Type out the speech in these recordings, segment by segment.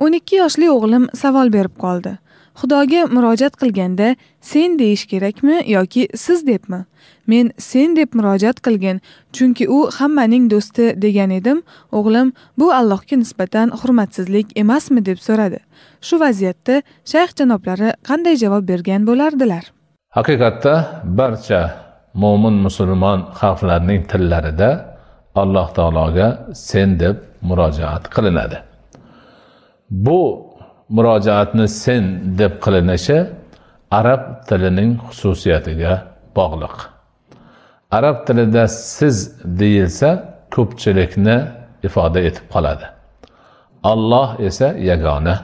12 yoshli o'g'lim savol berib qoldi. Xudoga murojaat qilganda sen deyish kerakmi yoki siz debmi? Men sen deb murojaat qilgin, chunki u hammaning do'sti degan edim. O'g'lim bu Allohga nisbatan hurmatsizlik emasmi deb so'radi. Shu vaziyatda shayx janoblari qanday javob bergan bo'lardilar? Haqiqatda barcha mo'min musulmon xalqlarning tillarida Alloh taologa sen deb murojaat qilinadi. bu murojaatni sen deb qilinishi arab tilining xususiyatiga bog'liq arab tilida siz deyilsa ko'pchilikni ifoda etib qoladi alloh esa yagona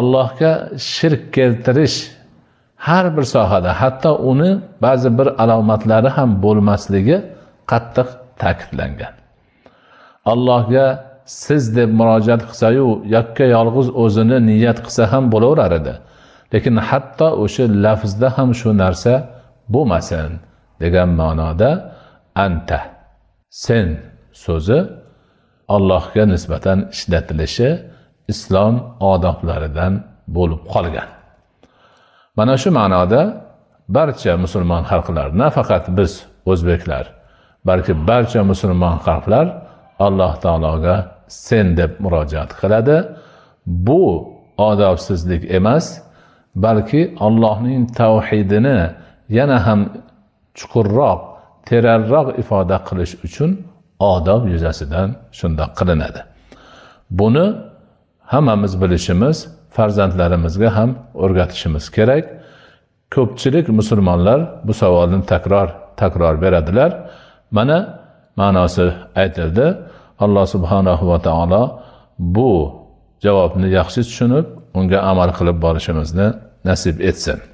allohga shirk keltirish har bir sohada hatto uni ba'zi bir alomatlari ham bo'lmasligi qattiq ta'kidlangan allohga siz deb murojaat qilsayu yakka yolg'iz o'zini niyat qilsa ham bo'laverar edi lekin hatto o'sha lafzda ham shu narsa bo'lmasin degan ma'noda anta sen so'zi allohga nisbatan ishlatilishi islom odoblaridan bo'lib qolgan mana shu ma'noda barcha musulmon xalqlar nafaqat biz o'zbeklar balki barcha musulmon xalqlar alloh taologa sen deb murojaat qiladi bu odobsizlik emas balki allohning tavhidini yana ham chuqurroq terarroq ifoda qilish uchun odob yuzasidan shundoq qilinadi buni hammamiz bilishimiz farzandlarimizga ham o'rgatishimiz kerak ko'pchilik musulmonlar bu savolni takror takror beradilar mana ma'nosi aytildi alloh subhanahu va taolo bu javobni yaxshi tushunib unga amal qilib borishimizni nasib etsin